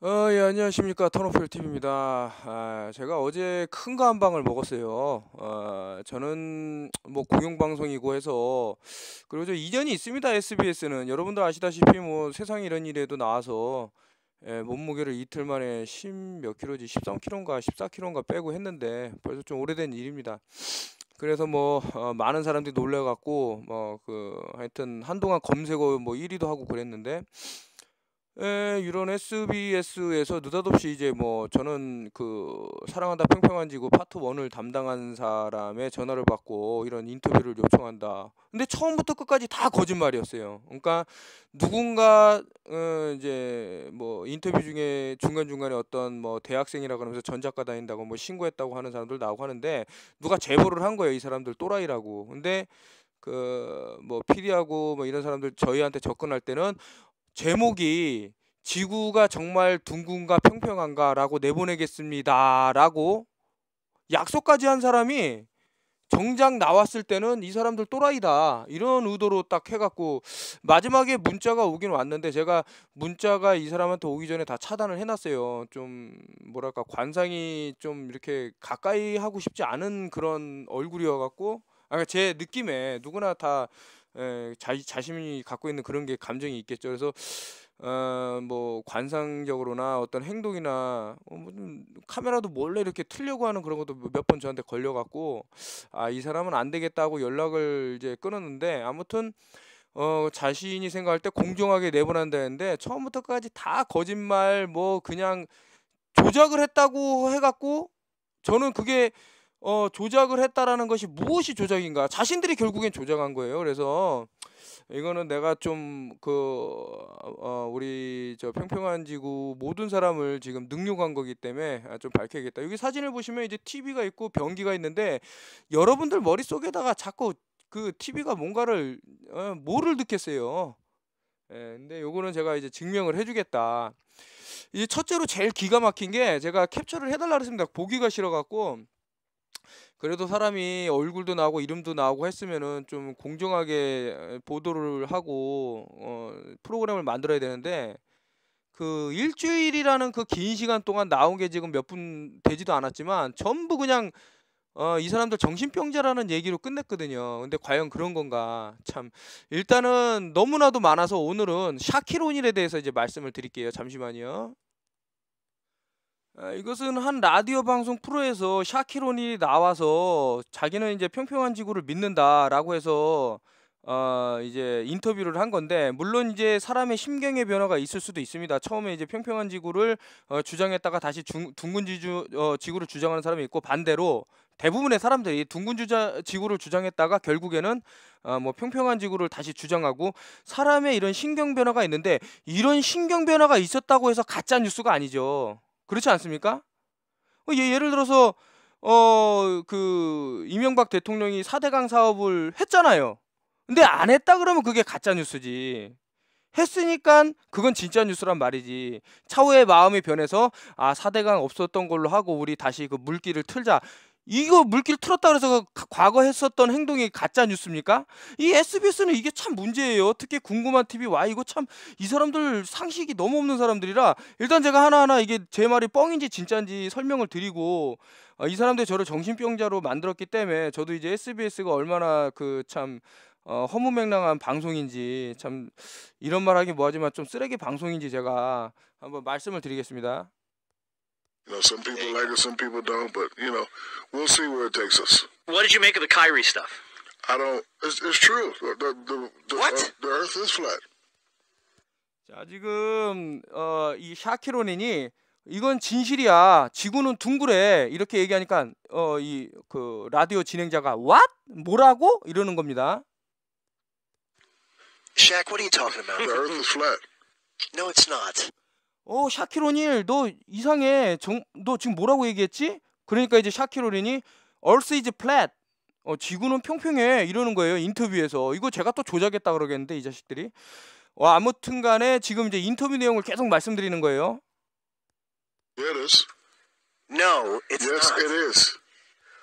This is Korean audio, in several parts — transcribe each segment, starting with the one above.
어, 예, 안녕하십니까. 턴오필 TV입니다. 아, 제가 어제 큰거한 방을 먹었어요. 아, 저는 뭐 공영방송이고 해서, 그리고 저 이전이 있습니다. SBS는. 여러분들 아시다시피 뭐 세상 이런 일에도 나와서, 예, 몸무게를 이틀 만에 10몇 킬로지, 13킬로인가 14킬로인가 빼고 했는데, 벌써 좀 오래된 일입니다. 그래서 뭐, 어, 많은 사람들이 놀래갖고, 뭐, 그, 하여튼 한동안 검색어 뭐 1위도 하고 그랬는데, 예, 이런 SBS에서 느닷없이 이제 뭐 저는 그 사랑한다 평평한 지구 파트 원을 담당한 사람의 전화를 받고 이런 인터뷰를 요청한다. 근데 처음부터 끝까지 다 거짓말이었어요. 그러니까 누군가 어, 이제 뭐 인터뷰 중에 중간중간에 어떤 뭐 대학생이라 그러면서 전작가 다닌다고 뭐 신고했다고 하는 사람들 나오고 하는데 누가 제보를 한 거예요. 이 사람들 또라이라고. 근데 그뭐 피디하고 뭐 이런 사람들 저희한테 접근할 때는 제목이 지구가 정말 둥근가 평평한가라고 내보내겠습니다라고 약속까지 한 사람이 정작 나왔을 때는 이 사람들 또라이다 이런 의도로 딱 해갖고 마지막에 문자가 오긴 왔는데 제가 문자가 이 사람한테 오기 전에 다 차단을 해놨어요 좀 뭐랄까 관상이 좀 이렇게 가까이 하고 싶지 않은 그런 얼굴이어갖고 아제 그러니까 느낌에 누구나 다 에, 예, 자, 자신이 갖고 있는 그런 게 감정이 있겠죠. 그래서 어, 뭐 관상적으로나 어떤 행동이나 어, 뭐좀 카메라도 몰래 이렇게 틀려고 하는 그런 것도 몇 번 저한테 걸려갖고 아 이 사람은 안 되겠다고 연락을 이제 끊었는데 아무튼 어, 자신이 생각할 때 공정하게 내보낸다는데 처음부터까지 다 거짓말 뭐 그냥 조작을 했다고 해갖고 저는 그게 어, 조작을 했다라는 것이 무엇이 조작인가? 자신들이 결국엔 조작한 거예요. 그래서 이거는 내가 좀그 어, 우리 저 평평한 지구 모든 사람을 지금 능욕한 거기 때문에 아, 좀 밝혀야겠다. 여기 사진을 보시면 이제 TV가 있고 변기가 있는데 여러분들 머릿속에다가 자꾸 그 TV가 뭔가를 어, 뭐를 느꼈어요. 예, 근데 요거는 제가 이제 증명을 해주겠다. 이 첫째로 제일 기가 막힌 게 제가 캡처를 해달라 그랬습니다. 보기가 싫어갖고 그래도 사람이 얼굴도 나오고 이름도 나오고 했으면은 좀 공정하게 보도를 하고 어, 프로그램을 만들어야 되는데 그 일주일이라는 그 긴 시간 동안 나온 게 지금 몇 분 되지도 않았지만 전부 그냥 어, 이 사람들 정신병자라는 얘기로 끝냈거든요. 근데 과연 그런 건가? 참 일단은 너무나도 많아서 오늘은 샤키론일에 대해서 이제 말씀을 드릴게요. 잠시만요. 아, 이것은 한 라디오 방송 프로에서 샤키론이 나와서 자기는 이제 평평한 지구를 믿는다라고 해서 어 이제 인터뷰를 한 건데 물론 이제 사람의 심경의 변화가 있을 수도 있습니다. 처음에 이제 평평한 지구를 어 주장했다가 다시 중, 둥근 지주, 어, 지구를 주장하는 사람이 있고 반대로 대부분의 사람들이 둥근 주자, 지구를 주장했다가 결국에는 어, 뭐 평평한 지구를 다시 주장하고 사람의 이런 신경 변화가 있는데 이런 신경 변화가 있었다고 해서 가짜 뉴스가 아니죠. 그렇지 않습니까? 어, 예, 를 들어서 어그 이명박 대통령이 4대강 사업을 했잖아요. 근데 안 했다 그러면 그게 가짜 뉴스지. 했으니까 그건 진짜 뉴스란 말이지. 차후에 마음이 변해서 아 4대강 없었던 걸로 하고 우리 다시 그물길을 틀자. 이거 물길 틀었다 그래서 그 과거 했었던 행동이 가짜 뉴스입니까? 이 SBS는 이게 참 문제예요. 특히 궁금한 TV 와 이거 참 이 사람들 상식이 너무 없는 사람들이라 일단 제가 하나하나 이게 제 말이 뻥인지 진짜인지 설명을 드리고 어, 이 사람들이 저를 정신병자로 만들었기 때문에 저도 이제 SBS가 얼마나 그참 어, 허무맹랑한 방송인지 참 이런 말하기 뭐하지만 좀 쓰레기 방송인지 제가 한번 말씀을 드리겠습니다. You know, some people like it, some people don't, but you know, we'll see where it takes us. What did you make of the Kyrie stuff? I don't. It's, it's true. The, the, the, what? the Earth is flat. 자 지금 어, 이 샤키로닌이 이건 진실이야. 지구는 둥그래. 이렇게 얘기하니까 어 이 그 라디오 진행자가 what? 뭐라고? 이러는 겁니다. Shaq, what are you talking about? The Earth is flat. No, it's not. 어 샤키로닐 너 이상해 정, 너 지금 뭐라고 얘기했지? 그러니까 이제 샤키로닐이 Earth is flat 어, 지구는 평평해 이러는 거예요 인터뷰에서 이거 제가 또 조작했다 그러겠는데 이 자식들이 와, 어, 아무튼간에 지금 이제 인터뷰 내용을 계속 말씀드리는 거예요. it is. No, it's yes, not. It is.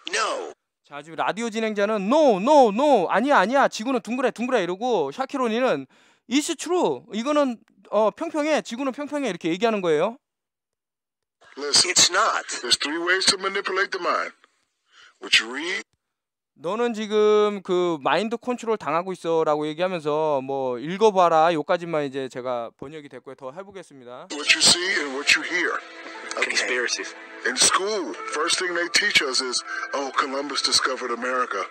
No. 자, 지금 라디오 진행자는 no, no, no 아니야 아니야 지구는 둥그레둥그레 이러고 샤키로니는 is true. 이거는 어, 평평해. 지구는 평평해. 이렇게 얘기하는 거예요. It's not. There's three ways to manipulate the mind. What you read. 너는 지금 그 마인드 컨트롤 당하고 있어라고 얘기하면서 뭐 읽어봐라 요까지만 이제 제가 번역이 됐고요 더 해보겠습니다. What you see and what you hear. Okay. Conspiracies. In school, first thing they teach us is, oh, Columbus discovered America.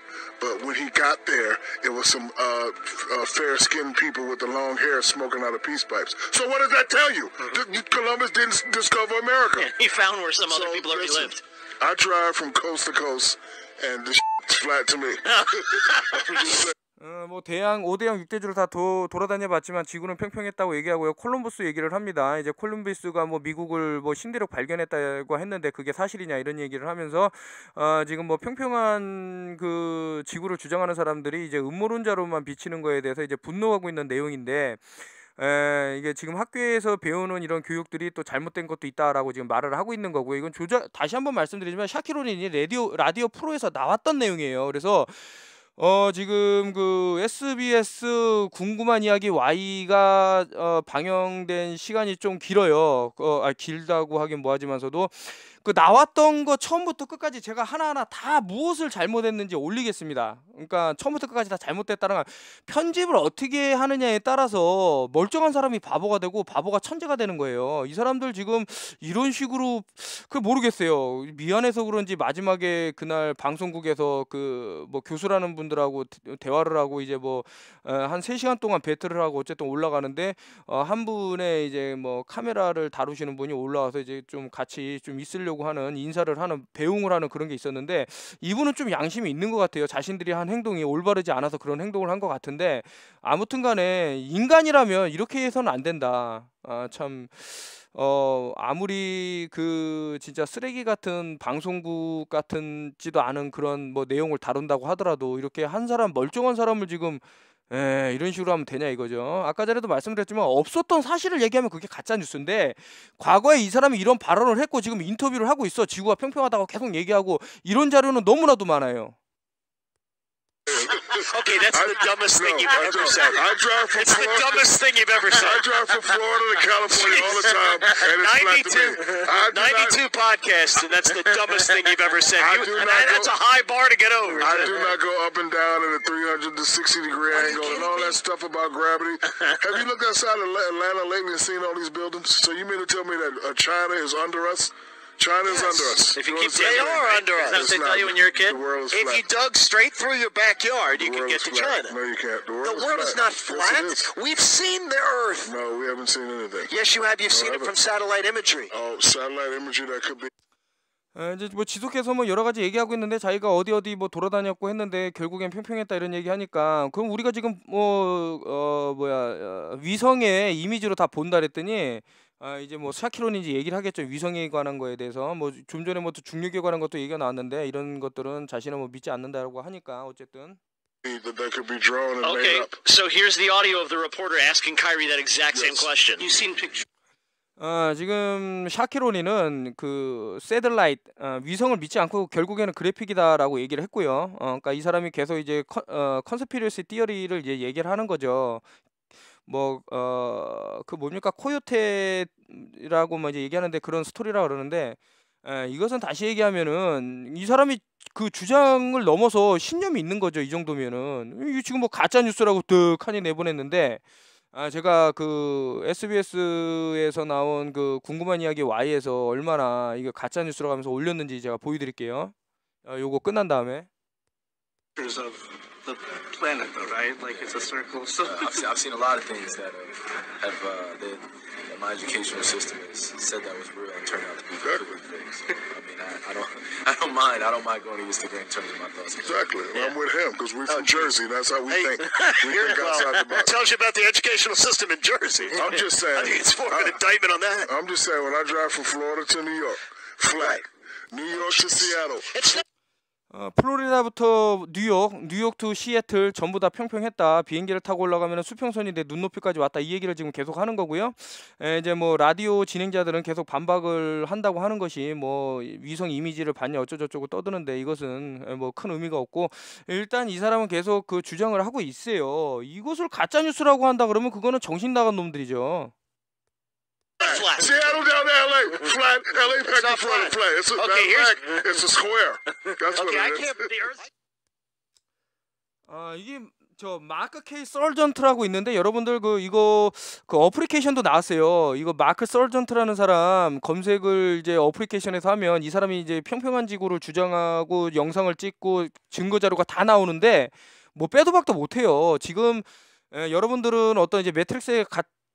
But when he got there, it was some uh, uh, fair skinned people with the long hair smoking out of peace pipes. So, what does that tell you? Mm-hmm. Columbus didn't discover America. Yeah, he found where some so other people already listen, lived. I drive from coast to coast, and it's flat to me. 어, 뭐 대양 5대양 6대주를 다 도, 돌아다녀봤지만 지구는 평평했다고 얘기하고요. 콜럼버스 얘기를 합니다. 이제 콜럼버스가 뭐 미국을 뭐 신대륙 발견했다고 했는데 그게 사실이냐 이런 얘기를 하면서 어, 지금 뭐 평평한 그 지구를 주장하는 사람들이 이제 음모론자로만 비치는 거에 대해서 이제 분노하고 있는 내용인데 에, 이게 지금 학교에서 배우는 이런 교육들이 또 잘못된 것도 있다라고 지금 말을 하고 있는 거고요. 이건 조작 다시 한번 말씀드리지만 샤키로닌이 라디오 라디오 프로에서 나왔던 내용이에요. 그래서 어, 지금 그 SBS 궁금한 이야기 Y가 어, 방영된 시간이 좀 길어요. 어, 아, 길다고 하긴 뭐하지만서도 그 나왔던 거 처음부터 끝까지 제가 하나하나 다 무엇을 잘못했는지 올리겠습니다. 그러니까 처음부터 끝까지 다 잘못됐다는 건 편집을 어떻게 하느냐에 따라서 멀쩡한 사람이 바보가 되고 바보가 천재가 되는 거예요. 이 사람들 지금 이런 식으로 그 모르겠어요. 미안해서 그런지 마지막에 그날 방송국에서 그 뭐 교수라는 분들하고 대화를 하고 이제 뭐한 어, 세시간 동안 배틀을 하고 어쨌든 올라가는데 어, 한 분의 이제 뭐 카메라를 다루시는 분이 올라와서 이제 좀 같이 좀 있으려고 하려고 하는 인사를 하는 배웅을 하는 그런 게 있었는데 이분은 좀 양심이 있는 것 같아요. 자신들이 한 행동이 올바르지 않아서 그런 행동을 한 것 같은데 아무튼간에 인간이라면 이렇게 해서는 안 된다. 아, 참. 어 아무리 그 진짜 쓰레기 같은 방송국 같은지도 않은 그런 뭐 내용을 다룬다고 하더라도 이렇게 한 사람 멀쩡한 사람을 지금 에 예, 이런 식으로 하면 되냐 이거죠. 아까 전에도 말씀드렸지만 없었던 사실을 얘기하면 그게 가짜 뉴스인데 과거에 이 사람이 이런 발언을 했고 지금 인터뷰를 하고 있어. 지구가 평평하다고 계속 얘기하고 이런 자료는 너무나도 많아요. Okay, that's I, the dumbest no, thing you've I ever drive, said. I drive from it's Florida. the dumbest thing you've ever said. I drive from Florida to California all the time. And it's 92, 92 not, podcasts, and that's the dumbest thing you've ever said. You, do not. that's a high bar to get over. I do not go up and down at a 360 degree angle and all me? that stuff about gravity. Have you looked outside of Atlanta lately and seen all these buildings? So you mean to tell me that uh, China is under us? China's yes. under us. If you, you keep they are under us. That's they tell you when you're a kid. If flat. you dug straight through your backyard, the you can get to flat. China. No, you can't. The world, the world is, is, not flat. Yes, is. We've seen the Earth. No, we haven't seen anything. Yes, you have. You've no, seen it from satellite imagery. Oh, satellite imagery that could be. 이제 뭐 지속해서 뭐 여러 가지 얘기하고 있는데 자기가 어디 어디 뭐 돌아다녔고 했는데 결국엔 평평했다 이런 얘기 하니까 그럼 우리가 지금 뭐어 어, 뭐야 위성의 이미지로 다 본다 그랬더니 아 이제 뭐4키 g 는이 얘기를 하겠죠 위성에 관한 거에 대해서 뭐 좀 전에 뭐 또 중력에 관한 것도 얘기가 나왔는데 이런 것들은 자신은 뭐 믿지 않는다라고 하니까 어쨌든. o k a y so here's the audio of the reporter asking Kyrie that exact same question. You've seen pictures. 아, 지금 샤키로니는 그세들라이트 어, 위성을 믿지 않고 결국에는 그래픽이다라고 얘기를 했고요. 어, 그러니까 이 사람이 계속 이제 컨, 어, 컨스피리시 띠어리를 이제 얘기를 하는 거죠. 뭐어그 뭡니까 코요테라고 뭐 이제 얘기하는데 그런 스토리라 그러는데 에, 예, 이것은 다시 얘기하면은 이 사람이 그 주장을 넘어서 신념이 있는 거죠 이 정도면은 이 지금 뭐 가짜 뉴스라고 득하니 내보냈는데 아 제가 그 SBS에서 나온 그 궁금한 이야기 Y에서 얼마나 이거 가짜 뉴스라고 하면서 올렸는지 제가 보여드릴게요. 어, 요거 끝난 다음에. 그래서... the planet, though, right? Like it's a circle. So uh, I've, seen, I've, seen, a lot of things that have, have uh, that my educational system has said that was real and turned out to be good with things. I mean, I, don't, I don't mind. I don't mind going to Instagram in terms of my thoughts. Exactly. Yeah. I'm with him because we're oh, from Jersey. That's how we hey, think. We think outside the box. Tells you about the educational system in Jersey. I'm just saying. I think it's an indictment on that. I'm just saying. When I drive from Florida to New York, flat. Right. New York to Seattle. It's 어, 플로리다부터 뉴욕, 뉴욕 투 시애틀 전부 다 평평했다. 비행기를 타고 올라가면 수평선이 내 눈높이까지 왔다. 이 얘기를 지금 계속 하는 거고요. 에, 이제 뭐 라디오 진행자들은 계속 반박을 한다고 하는 것이 뭐 위성 이미지를 봤냐 어쩌저쩌고 떠드는데 이것은 뭐 큰 의미가 없고 일단 이 사람은 계속 그 주장을 하고 있어요. 이것을 가짜 뉴스라고 한다 그러면 그거는 정신 나간 놈들이죠. flag. Seattle down to LA, flat. LA picked the flag. flag. It's a, okay, here's... Flag, it's a square. That's okay, what it I is. Can't, t h 아 이게 저 마크 케이 썰전트라고 있는데 여러분들 그 이거 그 어플리케이션도 나왔어요. 이거 마크 썰전트라는 사람 검색을 이제 어플리케이션에서 하면 이 사람이 이제 평평한 지구를 주장하고 영상을 찍고 증거 자료가 다 나오는데 뭐 빼도 박도 못 해요. 지금 예, 여러분들은 어떤 이제 매트릭스에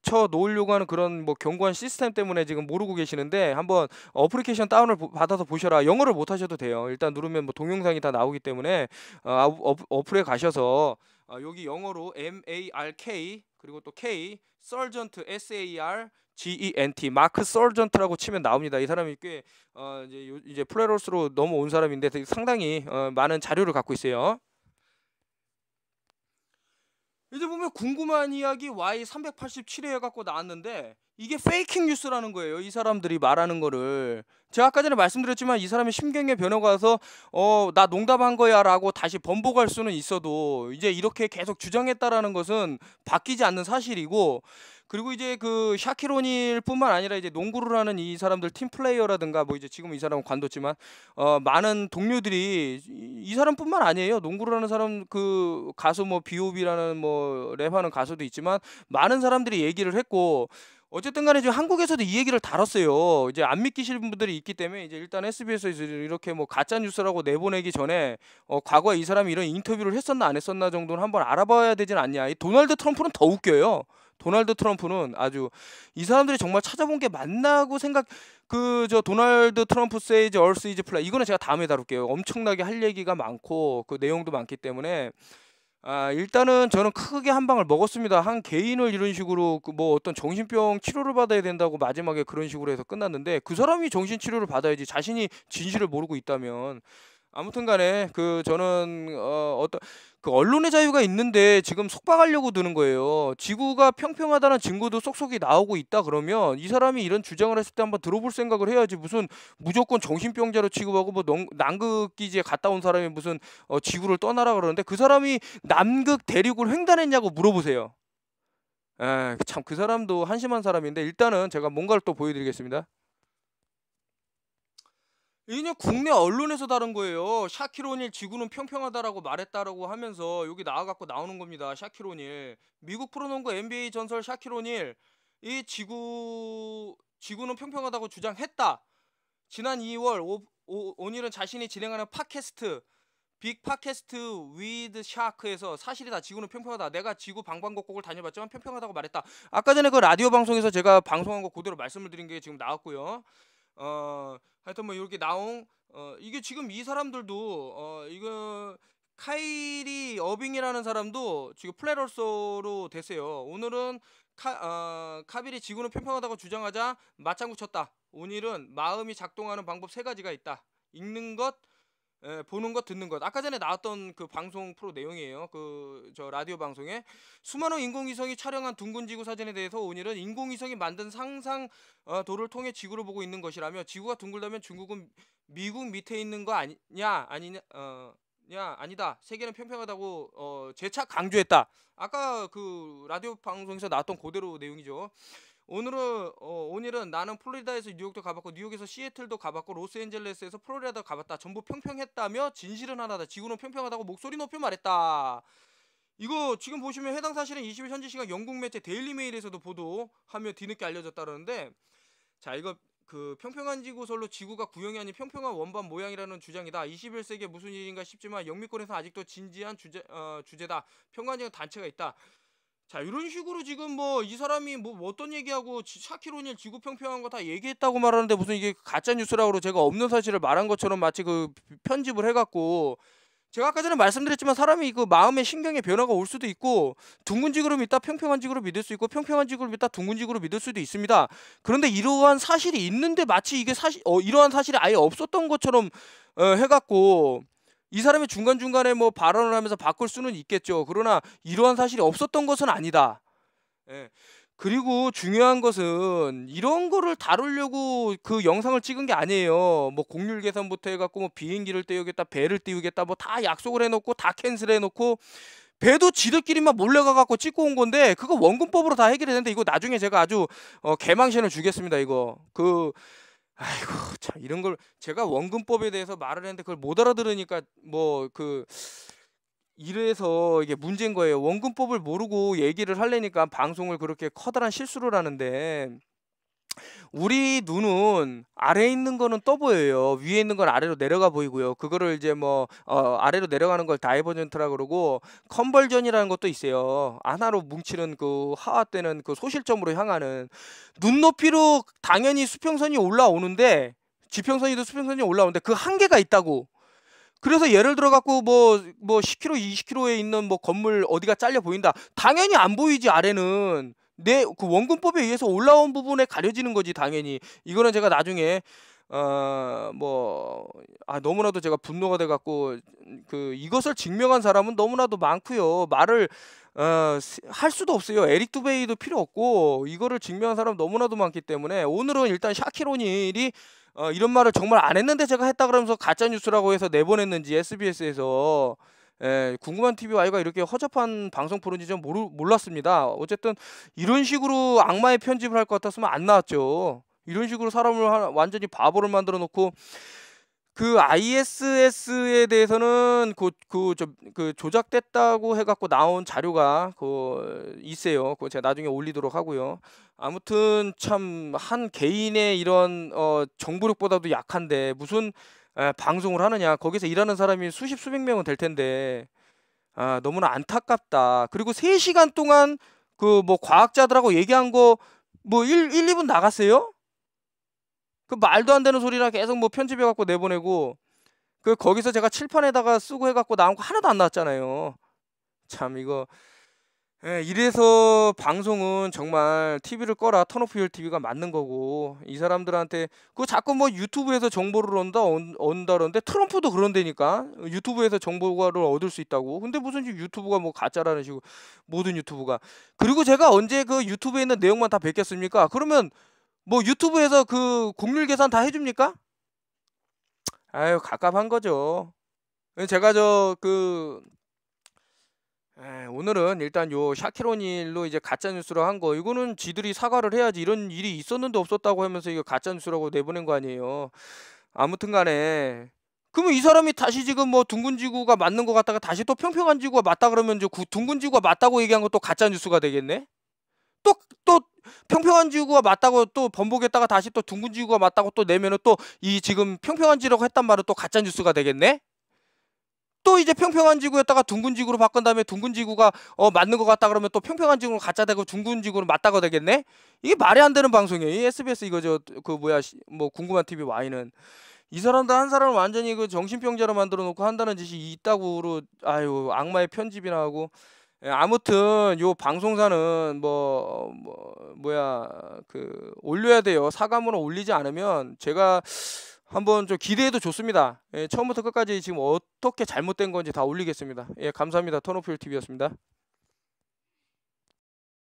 쳐 놓으려고 하는 그런 뭐 견고한 시스템 때문에 지금 모르고 계시는데 한번 어플리케이션 다운을 받아서 보셔라. 영어를 못 하셔도 돼요. 일단 누르면 뭐 동영상이 다 나오기 때문에 어, 어플에 가셔서 어, 여기 영어로 M A R K 그리고 또 K Sergeant S A R G-E-N-T 마크 썰전트라고 치면 나옵니다. 이 사람이 꽤 어, 이제, 이제 플레로스로 넘어온 사람인데 상당히 어, 많은 자료를 갖고 있어요. 이제 보면 궁금한 이야기 Y387회 해갖고 나왔는데 이게 페이킹 뉴스라는 거예요. 이 사람들이 말하는 거를. 제가 아까 전에 말씀드렸지만 이사람이 심경의 변호가서 어, 나 농담한 거야 라고 다시 번복할 수는 있어도 이제 이렇게 계속 주장했다라는 것은 바뀌지 않는 사실이고 그리고 이제 그 샤키로닐뿐만 아니라 이제 농구를 하는 이 사람들 팀 플레이어라든가 뭐 이제 지금 이 사람은 관뒀지만 어 많은 동료들이 이 사람뿐만 아니에요. 농구를 하는 사람 그 가수 뭐 비오비라는 뭐 랩하는 가수도 있지만 많은 사람들이 얘기를 했고 어쨌든 간에 지금 한국에서도 이 얘기를 다뤘어요. 이제 안 믿기시는 분들이 있기 때문에 이제 일단 SBS에서 이렇게 뭐 가짜 뉴스라고 내보내기 전에 어, 과거에 이 사람이 이런 인터뷰를 했었나 안 했었나 정도는 한번 알아봐야 되진 않냐. 이 도널드 트럼프는 더 웃겨요. 도널드 트럼프는 아주 이 사람들이 정말 찾아본 게 맞나고 생각 그 저 도널드 트럼프 세이즈 얼스 이즈 플라 이거는 제가 다음에 다룰게요. 엄청나게 할 얘기가 많고 그 내용도 많기 때문에 아, 일단은 저는 크게 한 방을 먹었습니다. 한 개인을 이런 식으로 그뭐 어떤 정신병 치료를 받아야 된다고 마지막에 그런 식으로 해서 끝났는데 그 사람이 정신 치료를 받아야지 자신이 진실을 모르고 있다면 아무튼 간에 그 저는 어 어떤 그 언론의 자유가 있는데 지금 속박하려고 드는 거예요. 지구가 평평하다는 증거도 쏙쏙이 나오고 있다 그러면 이 사람이 이런 주장을 했을 때 한번 들어볼 생각을 해야지 무슨 무조건 정신병자로 취급하고 뭐 남, 극 기지에 갔다 온 사람이 무슨 어, 지구를 떠나라 그러는데 그 사람이 남극 대륙을 횡단했냐고 물어보세요. 예, 참그 사람도 한심한 사람인데 일단은 제가 뭔가를 또 보여드리겠습니다. 이게 국내 언론에서 다른 거예요. 샤키로닐 지구는 평평하다라고 말했다라고 하면서 여기 나와갖고 나오는 겁니다. 샤키로닐 미국 프로농구 NBA 전설 샤키로닐 이 지구 지구는 평평하다고 주장했다. 지난 2월 오, 오, 오늘은 자신이 진행하는 팟캐스트 빅 팟캐스트 위드 샤크에서 사실이다 지구는 평평하다 내가 지구 방방곡곡을 다녀봤지만 평평하다고 말했다 아까 전에 그 라디오 방송에서 제가 방송한 거 그대로 말씀을 드린 게 지금 나왔고요 어 하여튼 뭐 이렇게 나온 어 이게 지금 이 사람들도 어 이거 카이리 어빙이라는 사람도 지금 플레럴서로되세요 오늘은 카, 어, 카빌이 지구는 평평하다고 주장하자 맞장구 쳤다. 오늘은 마음이 작동하는 방법 세 가지가 있다. 읽는 것, 예, 보는 것 듣는 것 아까 전에 나왔던 그 방송 프로 내용이에요 그 저 라디오 방송에 수많은 인공위성이 촬영한 둥근 지구 사진에 대해서 오늘은 인공위성이 만든 상상 어, 도를 통해 지구를 보고 있는 것이라며 지구가 둥글다면 중국은 미국 밑에 있는 거 아니냐 아니냐 어, 야 아니다 세계는 평평하다고 어, 재차 강조했다 아까 그 라디오 방송에서 나왔던 그대로 내용이죠 오늘은 어, 오늘은 나는 플로리다에서 뉴욕도 가봤고 뉴욕에서 시애틀도 가봤고 로스앤젤레스에서 플로리다도 가봤다. 전부 평평했다며 진실은 하나다. 지구는 평평하다고 목소리 높여 말했다. 이거 지금 보시면 해당 사실은 20일 현지 시간 영국 매체 데일리 메일에서도 보도하며 뒤늦게 알려졌다 그러는데 자 이거 그 평평한 지구설로 지구가 구형이 아닌 평평한 원반 모양이라는 주장이다. 21세기에 무슨 일인가 싶지만 영미권에서 아직도 진지한 주제, 어, 주제다. 평안지구 단체가 있다. 자 이런 식으로 지금 뭐 이 사람이 뭐 어떤 얘기하고 샤키로닐 지구평평한 거 다 얘기했다고 말하는데 무슨 이게 가짜 뉴스라고 제가 없는 사실을 말한 것처럼 마치 그 편집을 해갖고 제가 아까 전에 말씀드렸지만 사람이 그 마음의 신경의 변화가 올 수도 있고 둥근 지구를 믿다 평평한 지구를 믿을 수 있고 평평한 지구를 믿다 둥근 지구를 믿을 수도 있습니다. 그런데 이러한 사실이 있는데 마치 이게 사실 어, 이러한 사실이 아예 없었던 것처럼 어, 해갖고 이 사람이 중간중간에 뭐 발언을 하면서 바꿀 수는 있겠죠. 그러나 이러한 사실이 없었던 것은 아니다. 예. 그리고 중요한 것은 이런 거를 다루려고 그 영상을 찍은 게 아니에요. 뭐공률 계산부터 해갖고 뭐 비행기를 띄우겠다, 배를 띄우겠다, 뭐 다 약속을 해놓고 다 캔슬해놓고 배도 지들끼리만 몰래 가갖고 찍고 온 건데 그거 원근법으로 다 해결이 되는데 이거 나중에 제가 아주 어, 개망신을 주겠습니다. 이거 그 아이고 참 이런 걸 제가 원근법에 대해서 말을 했는데 그걸 못 알아들으니까 뭐 그 이래서 이게 문제인 거예요. 원근법을 모르고 얘기를 하려니까 방송을 그렇게 커다란 실수를 하는데 우리 눈은 아래에 있는 거는 떠 보여요. 위에 있는 건 아래로 내려가 보이고요. 그거를 이제 뭐 어, 아래로 내려가는 걸 다이버전트라 그러고 컨벌전이라는 것도 있어요. 하나로 뭉치는 그 하와 때는 그 소실점으로 향하는 눈높이로 당연히 수평선이 올라오는데 지평선이도 수평선이 올라오는데 그 한계가 있다고. 그래서 예를 들어 갖고 뭐 뭐 10km, 20km에 있는 뭐 건물 어디가 잘려 보인다. 당연히 안 보이지 아래는. 내그 원근법에 의해서 올라온 부분에 가려지는 거지 당연히 이거는 제가 나중에 어뭐아 너무나도 제가 분노가 돼 갖고 그 이것을 증명한 사람은 너무나도 많고요 말을 어할 수도 없어요 에릭 두베이도 필요 없고 이거를 증명한 사람 너무나도 많기 때문에 오늘은 일단 샤키로닐이 어 이런 말을 정말 안 했는데 제가 했다 그러면서 가짜 뉴스라고 해서 내보냈는지 SBS에서 예, 궁금한 TVY가 이렇게 허접한 방송 프로인지 좀 모르, 몰랐습니다. 어쨌든 이런 식으로 악마의 편집을 할 것 같았으면 안 나왔죠. 이런 식으로 사람을 하, 완전히 바보를 만들어 놓고 그 ISS에 대해서는 그그저그 그 그 조작됐다고 해갖고 나온 자료가 그 있어요. 그 제가 나중에 올리도록 하고요. 아무튼 참 한 개인의 이런 어 정보력보다도 약한데 무슨 에, 방송을 하느냐 거기서 일하는 사람이 수십 수백 명은 될 텐데 아, 너무나 안타깝다. 그리고 세시간 동안 그 뭐 과학자들하고 얘기한 거뭐일 1, 2분 나갔어요? 그 말도 안 되는 소리나 계속 뭐 편집해 갖고 내보내고 그 거기서 제가 칠판에다가 쓰고 해 갖고 나온 거 하나도 안 나왔잖아요. 참 이거 예, 이래서 방송은 정말 TV를 꺼라 턴오프 열 TV가 맞는 거고 이 사람들한테 그 자꾸 뭐 유튜브에서 정보를 얻다 얻다 그런데 트럼프도 그런데니까 유튜브에서 정보를 얻을 수 있다고 근데 무슨 유튜브가 뭐 가짜라는 식으로 모든 유튜브가 그리고 제가 언제 그 유튜브에 있는 내용만 다 뵙겠습니까? 그러면 뭐 유튜브에서 그 곡률 계산 다 해줍니까? 아유 갑갑한 거죠. 제가 저그 에, 예, 오늘은 일단 요 샤키로닐로 이제 가짜 뉴스로 한 거 이거는 지들이 사과를 해야지 이런 일이 있었는데 없었다고 하면서 이거 가짜 뉴스라고 내보낸 거 아니에요. 아무튼간에 그러면 이 사람이 다시 지금 뭐 둥근 지구가 맞는 것 같다가 다시 또 평평한 지구가 맞다 그러면 이제 둥근 지구가 맞다고 얘기한 것도 가짜 뉴스가 되겠네. 또 또 평평한 지구가 맞다고 또 번복했다가 다시 또 둥근 지구가 맞다고 또 내면은 또 이 지금 평평한 지라고 했단 말은 또 가짜 뉴스가 되겠네. 또 이제 평평한 지구였다가 둥근 지구로 바꾼 다음에 둥근 지구가 어, 맞는 것 같다 그러면 또 평평한 지구로 가짜 되고 둥근 지구로 맞다가 되겠네? 이게 말이 안 되는 방송이에요. 이 SBS 이거저 그 뭐야 뭐 궁금한 TV Y는 이 사람들 한 사람을 완전히 그 정신병자로 만들어 놓고 한다는 짓이 있다고로 아유 악마의 편집이나 하고 예, 아무튼 요 방송사는 뭐, 뭐 뭐야 그 올려야 돼요 사과문을 올리지 않으면 제가 한번 좀 기대해도 좋습니다. 예, 처음부터 끝까지 지금 어떻게 잘못된 건지 다 올리겠습니다. 예, 감사합니다. 턴오필 TV였습니다.